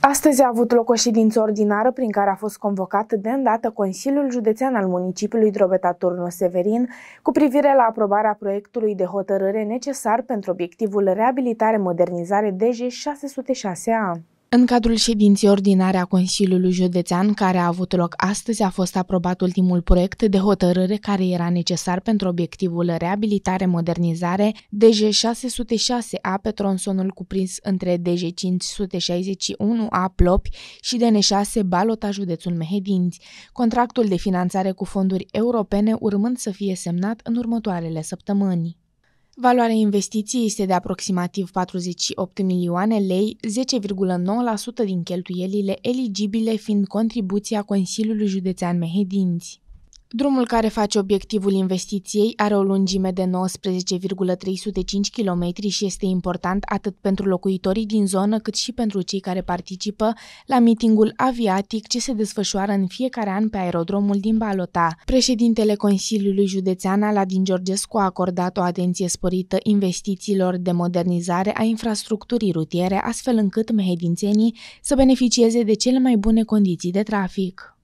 Astăzi a avut loc o ședință ordinară prin care a fost convocat de îndată Consiliul Județean al municipiului Drobeta Turnu Severin cu privire la aprobarea proiectului de hotărâre necesar pentru obiectivul reabilitare-modernizare DG 606A. În cadrul ședinței ordinare a Consiliului Județean care a avut loc astăzi a fost aprobat ultimul proiect de hotărâre care era necesar pentru obiectivul reabilitare-modernizare DG606A pe tronsonul cuprins între DG561A Plopi și DN6 Balota Județul Mehedinți, contractul de finanțare cu fonduri europene urmând să fie semnat în următoarele săptămâni. Valoarea investiției este de aproximativ 48 milioane lei, 10,9% din cheltuielile eligibile fiind contribuția Consiliului Județean Mehedinți. Drumul care face obiectivul investiției are o lungime de 19,305 km și este important atât pentru locuitorii din zonă cât și pentru cei care participă la mitingul aviatic ce se desfășoară în fiecare an pe aerodromul din Balota. Președintele Consiliului Județean Aladin Georgescu a acordat o atenție sporită investițiilor de modernizare a infrastructurii rutiere, astfel încât mehedințenii să beneficieze de cele mai bune condiții de trafic.